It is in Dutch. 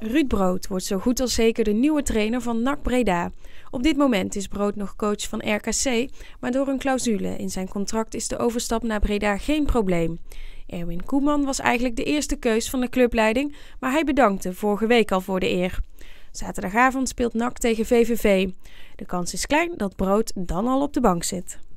Ruud Brood wordt zo goed als zeker de nieuwe trainer van NAC Breda. Op dit moment is Brood nog coach van RKC, maar door een clausule in zijn contract is de overstap naar Breda geen probleem. Erwin Koeman was eigenlijk de eerste keus van de clubleiding, maar hij bedankte vorige week al voor de eer. Zaterdagavond speelt NAC tegen VVV. De kans is klein dat Brood dan al op de bank zit.